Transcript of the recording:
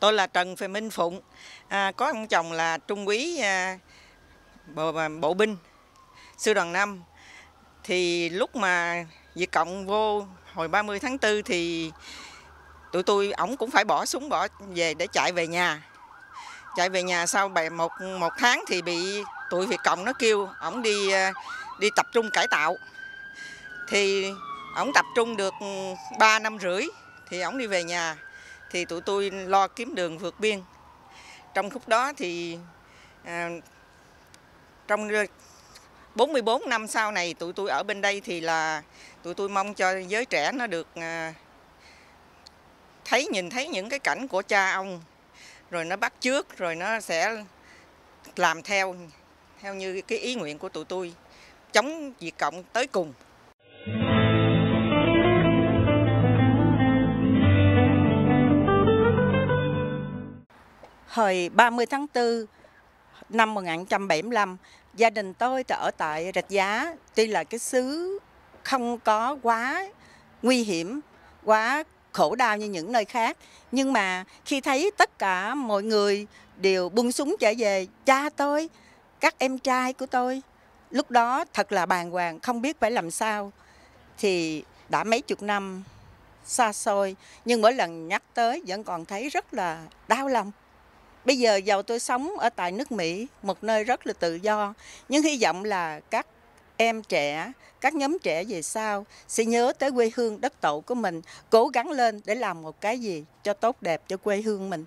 Tôi là Trần Phê Minh Phụng, à, có ông chồng là Trung úy à, bộ, à, bộ binh, sư đoàn 5. Thì lúc mà Việt Cộng vô hồi 30 tháng 4 thì tụi tôi, ổng cũng phải bỏ súng bỏ về để chạy về nhà. Chạy về nhà sau một, một tháng thì bị tụi Việt Cộng nó kêu, ổng đi à, đi tập trung cải tạo. Thì ổng tập trung được 3 năm rưỡi thì ổng đi về nhà thì tụi tôi lo kiếm đường vượt biên. Trong khúc đó thì à, trong 44 năm sau này tụi tôi ở bên đây thì là tụi tôi mong cho giới trẻ nó được à, thấy nhìn thấy những cái cảnh của cha ông rồi nó bắt trước rồi nó sẽ làm theo theo như cái ý nguyện của tụi tôi chống diệt cộng tới cùng hồi 30 tháng 4 năm 1975 gia đình tôi thì ở tại Rạch Giá tuy là cái xứ không có quá nguy hiểm quá khổ đau như những nơi khác nhưng mà khi thấy tất cả mọi người đều buông súng trở về cha tôi các em trai của tôi lúc đó thật là bàng hoàng không biết phải làm sao thì đã mấy chục năm xa xôi nhưng mỗi lần nhắc tới vẫn còn thấy rất là đau lòng Bây giờ giàu tôi sống ở tại nước Mỹ, một nơi rất là tự do, nhưng hy vọng là các em trẻ, các nhóm trẻ về sau sẽ nhớ tới quê hương đất tổ của mình, cố gắng lên để làm một cái gì cho tốt đẹp cho quê hương mình.